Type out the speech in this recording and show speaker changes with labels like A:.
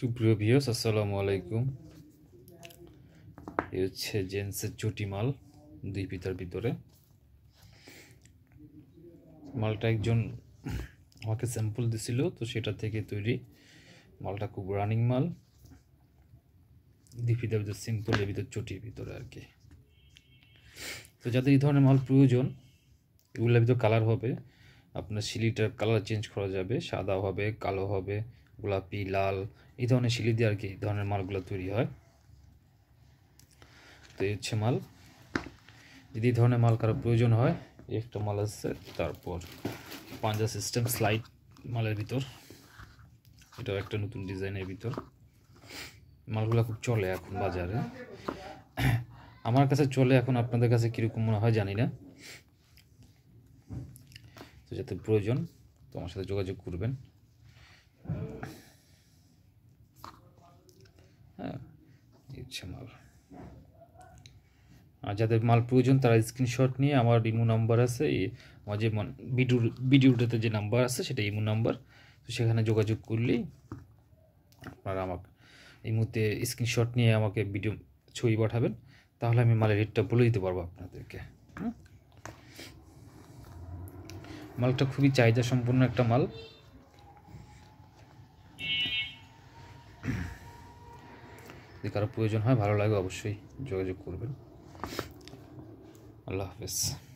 A: সুপ্রিয় ভিউস আসসালামু আলাইকুম এ হচ্ছে জেন্সের চটি মাল দুই পিতার ভিতরে মালটা একজন আমাকে স্যাম্পল দিছিল তো সেটা থেকে তৈরি মালটা খুব রানিং মাল দুই পিতার ভিতরে সিম্পল এর ভিতর চটির ভিতরে আর কি তো যাদের এই ধরনের মাল প্রয়োজন এগুলোর ভিতর কালার হবে আপনার শিলিটার কালার চেঞ্জ করা যাবে সাদা হবে কালো হবে গোলাপি লাল এই ধরনের শিলি দিয়ে আর কি এই ধরনের মালগুলো তৈরি হয় তো এই হচ্ছে মাল যদি এই ধরনের মাল কারো প্রয়োজন হয় একটা মাল আছে তারপর পাঞ্জা সিস্টেম স্লাইড মালের ভিতর এটাও একটা নতুন ডিজাইনের ভিতর মালগুলো খুব চলে এখন বাজারে আমার কাছে চলে এখন আপনাদের কাছে কীরকম মনে হয় জানি না যাতে প্রয়োজন তো আমার সাথে যোগাযোগ করবেন হ্যাঁ মাল আর যাদের মাল প্রয়োজন তারা স্ক্রিনশট নিয়ে আমার ইমো নাম্বার আছে আমার যে ভিডিওটাতে যে নাম্বার আছে সেটা ইমো নাম্বার তো সেখানে যোগাযোগ করলেই আপনারা আমাকে এই মুহূর্তে স্ক্রিনশট নিয়ে আমাকে ভিডিও ছবি পাঠাবেন তাহলে আমি মালের রেটটা বলে দিতে পারবো আপনাদেরকে মালটা খুবই চাহিদা সম্পূর্ণ একটা মাল যদি কারো প্রয়োজন হয় ভালো লাগে অবশ্যই যোগাযোগ করবেন আল্লাহ হাফেজ